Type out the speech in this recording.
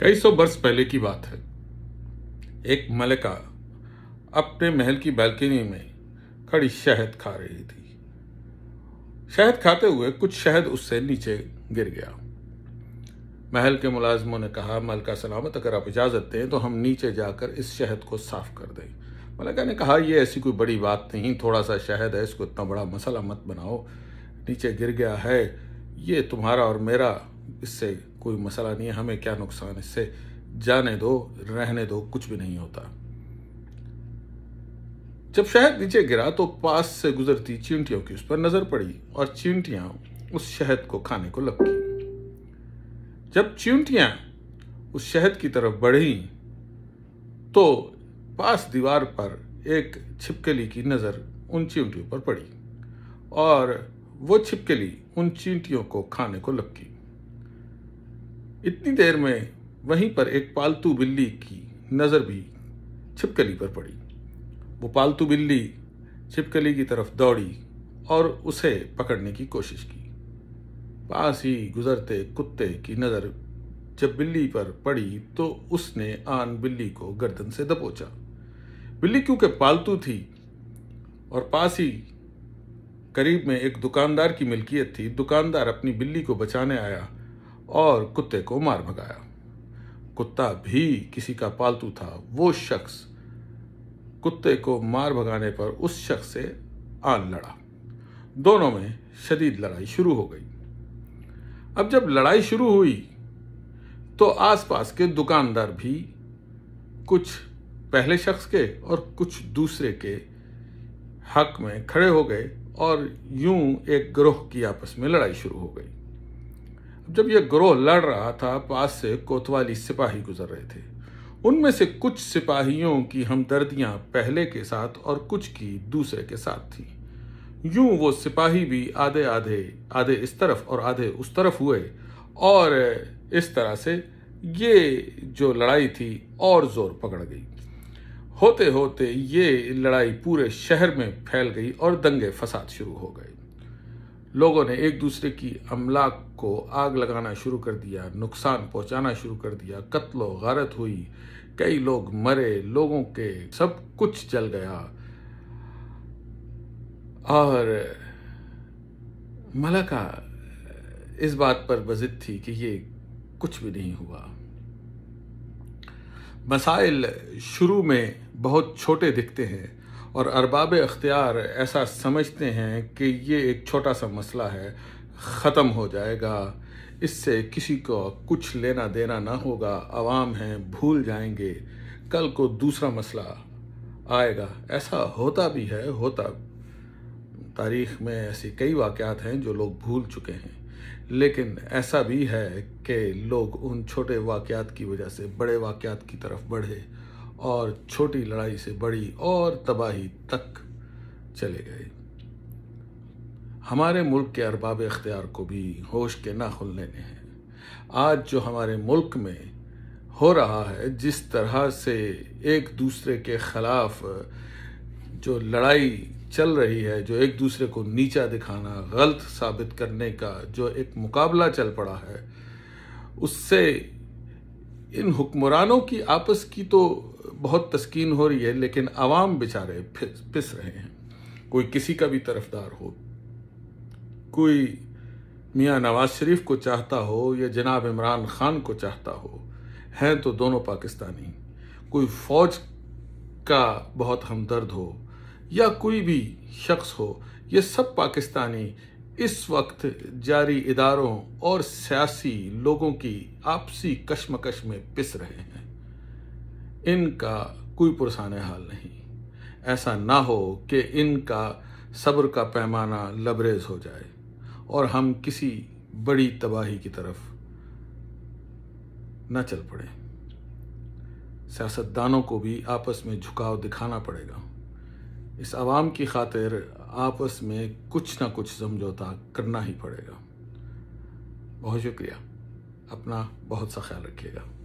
कई सौ वर्ष पहले की बात है एक मलिका अपने महल की बालकनी में खड़ी शहद खा रही थी शहद खाते हुए कुछ शहद उससे नीचे गिर गया महल के मुलाजमों ने कहा मलका सलामत अगर आप इजाज़त दें तो हम नीचे जाकर इस शहद को साफ कर दें मलका ने कहा यह ऐसी कोई बड़ी बात नहीं थोड़ा सा शहद है इसको इतना बड़ा मसाला मत बनाओ नीचे गिर गया है ये तुम्हारा और मेरा इससे कोई मसला नहीं है हमें क्या नुकसान इससे जाने दो रहने दो कुछ भी नहीं होता जब शहद नीचे गिरा तो पास से गुजरती चींटियों की उस पर नजर पड़ी और चींटियां उस शहद को खाने को लग गई जब चींटियां उस शहद की तरफ बढ़ी तो पास दीवार पर एक छिपकली की नजर उन चींटियों पर पड़ी और वो छिपकली उन चींटियों को खाने को लग गई इतनी देर में वहीं पर एक पालतू बिल्ली की नज़र भी छिपकली पर पड़ी वो पालतू बिल्ली छिपकली की तरफ दौड़ी और उसे पकड़ने की कोशिश की पास ही गुजरते कुत्ते की नज़र जब बिल्ली पर पड़ी तो उसने आन बिल्ली को गर्दन से दबोचा बिल्ली क्योंकि पालतू थी और पास ही करीब में एक दुकानदार की मिल्कियत थी दुकानदार अपनी बिल्ली को बचाने आया और कुत्ते को मार भगाया कुत्ता भी किसी का पालतू था वो शख्स कुत्ते को मार भगाने पर उस शख्स से आन लड़ा दोनों में शदीद लड़ाई शुरू हो गई अब जब लड़ाई शुरू हुई तो आसपास के दुकानदार भी कुछ पहले शख्स के और कुछ दूसरे के हक में खड़े हो गए और यूं एक ग्रोह की आपस में लड़ाई शुरू हो गई जब यह ग्रोह लड़ रहा था पास से कोतवाली सिपाही गुजर रहे थे उनमें से कुछ सिपाहियों की हमदर्दियां पहले के साथ और कुछ की दूसरे के साथ थी यूं वो सिपाही भी आधे आधे आधे इस तरफ और आधे उस तरफ हुए और इस तरह से ये जो लड़ाई थी और जोर पकड़ गई होते होते ये लड़ाई पूरे शहर में फैल गई और दंगे फसाद शुरू हो गए लोगों ने एक दूसरे की अमलाक को आग लगाना शुरू कर दिया नुकसान पहुंचाना शुरू कर दिया कत्लो गारत हुई कई लोग मरे लोगों के सब कुछ जल गया और मलका इस बात पर बजित थी कि ये कुछ भी नहीं हुआ मसाइल शुरू में बहुत छोटे दिखते हैं और अरबाब अख्तियार ऐसा समझते हैं कि ये एक छोटा सा मसला है ख़त्म हो जाएगा इससे किसी को कुछ लेना देना ना होगा आवाम हैं भूल जाएंगे कल को दूसरा मसला आएगा ऐसा होता भी है होता तारीख में ऐसे कई वाक़ात हैं जो लोग भूल चुके हैं लेकिन ऐसा भी है कि लोग उन छोटे वाक़ात की वजह से बड़े वाक़ात की तरफ बढ़े और छोटी लड़ाई से बड़ी और तबाही तक चले गए हमारे मुल्क के अरबाब अख्तियार को भी होश के ना खुलने ने हैं आज जो हमारे मुल्क में हो रहा है जिस तरह से एक दूसरे के खिलाफ जो लड़ाई चल रही है जो एक दूसरे को नीचा दिखाना गलत साबित करने का जो एक मुकाबला चल पड़ा है उससे इन हुक्मरानों की आपस की तो बहुत तस्कीन हो रही है लेकिन आवाम बेचारे पिस रहे हैं कोई किसी का भी तरफदार हो कोई मियाँ नवाज शरीफ को चाहता हो या जनाब इमरान खान को चाहता हो हैं तो दोनों पाकिस्तानी कोई फौज का बहुत हमदर्द हो या कोई भी शख्स हो ये सब पाकिस्तानी इस वक्त जारी इदारों और सियासी लोगों की आपसी कश्मकश में पिस रहे हैं इनका कोई पुरसान हाल नहीं ऐसा ना हो कि इनका सब्र का पैमाना लबरेज हो जाए और हम किसी बड़ी तबाही की तरफ न चल पड़े सियासतदानों को भी आपस में झुकाव दिखाना पड़ेगा इस आवाम की खातिर आपस में कुछ ना कुछ समझौता करना ही पड़ेगा बहुत शुक्रिया अपना बहुत सा ख्याल रखिएगा